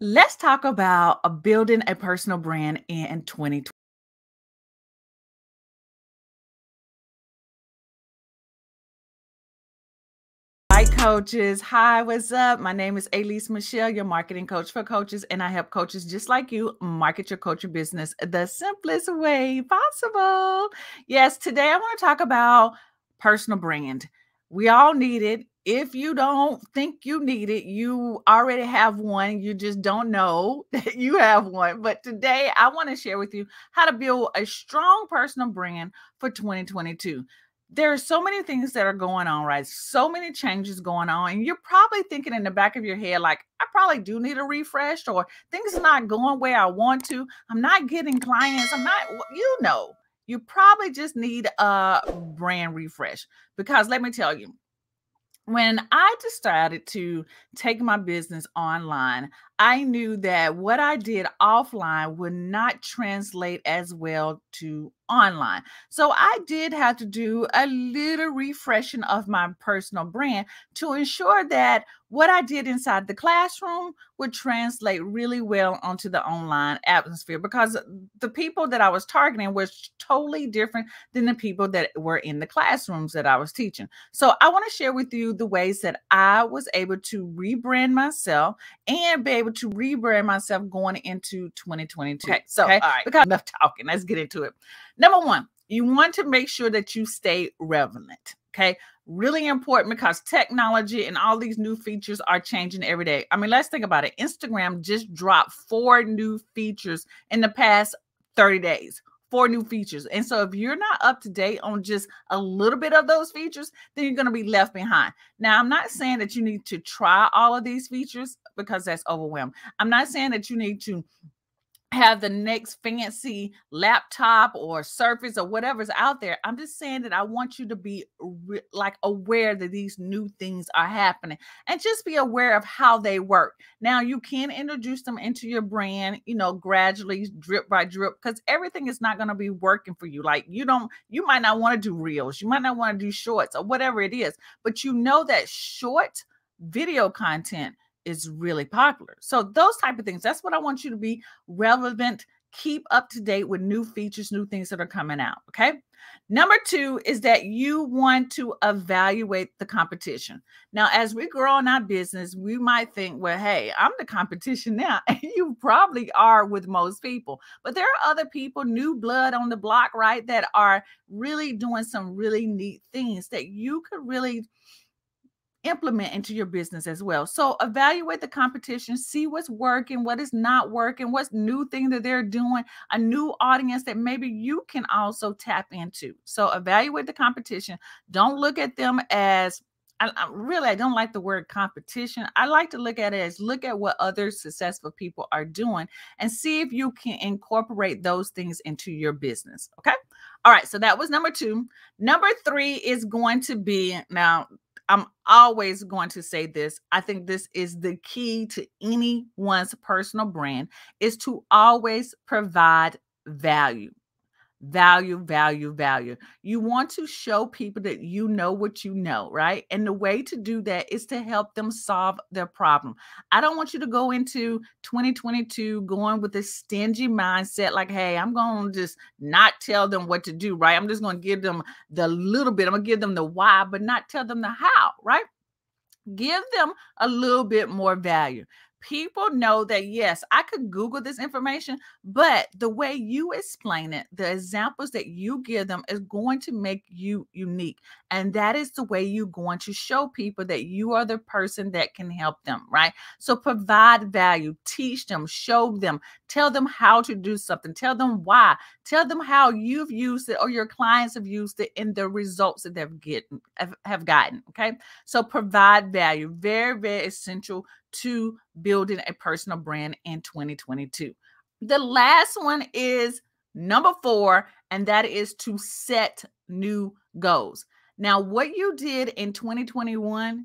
Let's talk about a uh, building a personal brand in 2020. Hi, coaches. Hi, what's up? My name is Elise Michelle, your marketing coach for coaches, and I help coaches just like you market your coaching business the simplest way possible. Yes, today I want to talk about personal brand. We all need it if you don't think you need it, you already have one. You just don't know that you have one. But today, I want to share with you how to build a strong personal brand for 2022. There are so many things that are going on, right? So many changes going on. And you're probably thinking in the back of your head, like, I probably do need a refresh, or things are not going where I want to. I'm not getting clients. I'm not, you know, you probably just need a brand refresh. Because let me tell you, when I decided to take my business online, I knew that what I did offline would not translate as well to online. So I did have to do a little refreshing of my personal brand to ensure that what I did inside the classroom would translate really well onto the online atmosphere because the people that I was targeting was totally different than the people that were in the classrooms that I was teaching. So I want to share with you the ways that I was able to rebrand myself and be able able to rebrand myself going into 2022. Okay, so okay? all right, because enough talking. Let's get into it. Number one, you want to make sure that you stay relevant. Okay, really important because technology and all these new features are changing every day. I mean, let's think about it. Instagram just dropped four new features in the past 30 days for new features. And so if you're not up to date on just a little bit of those features, then you're going to be left behind. Now, I'm not saying that you need to try all of these features because that's overwhelming. I'm not saying that you need to have the next fancy laptop or Surface or whatever's out there. I'm just saying that I want you to be re- like aware that these new things are happening and just be aware of how they work. Now, you can introduce them into your brand, you know, gradually drip by drip because everything is not going to be working for you. Like, you don't, you might not want to do reels, you might not want to do shorts or whatever it is, but you know that short video content is really popular. So those type of things, that's what I want you to be relevant, keep up to date with new features, new things that are coming out, okay? Number 2 is that you want to evaluate the competition. Now, as we grow in our business, we might think, well, hey, I'm the competition now. And you probably are with most people. But there are other people, new blood on the block, right, that are really doing some really neat things that you could really implement into your business as well. So evaluate the competition, see what's working, what is not working, what's new thing that they're doing, a new audience that maybe you can also tap into. So evaluate the competition. Don't look at them as I, I really I don't like the word competition. I like to look at it as look at what other successful people are doing and see if you can incorporate those things into your business, okay? All right, so that was number 2. Number 3 is going to be now I'm always going to say this. I think this is the key to anyone's personal brand is to always provide value value, value, value. You want to show people that you know what you know, right? And the way to do that is to help them solve their problem. I don't want you to go into 2022 going with a stingy mindset like, hey, I'm going to just not tell them what to do, right? I'm just going to give them the little bit, I'm going to give them the why, but not tell them the how, right? Give them a little bit more value people know that yes, I could Google this information, but the way you explain it, the examples that you give them is going to make you unique. And that is the way you're going to show people that you are the person that can help them, right? So provide value, teach them, show them, tell them how to do something, tell them why, tell them how you've used it or your clients have used it in the results that they've gotten. have gotten. Okay. So provide value, very, very essential to building a personal brand in 2022. The last one is number four, and that is to set new goals. Now, what you did in 2021,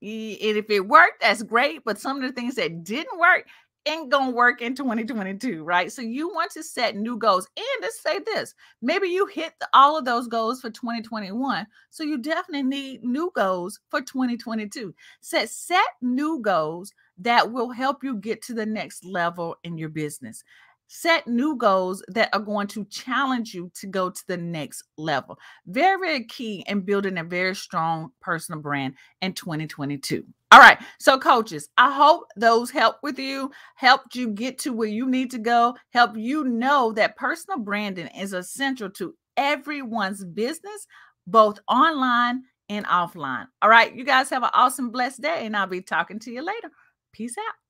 if it worked, that's great. But some of the things that didn't work, ain't gonna work in 2022, right? So you want to set new goals and let's say this maybe you hit all of those goals for 2021. So you definitely need new goals for 2022. Set set new goals that will help you get to the next level in your business set new goals that are going to challenge you to go to the next level. Very, very key in building a very strong personal brand in 2022. All right. So, coaches, I hope those helped with you, helped you get to where you need to go, help you know that personal branding is essential to everyone's business, both online and offline. All right. You guys have an awesome, blessed day, and I'll be talking to you later. Peace out.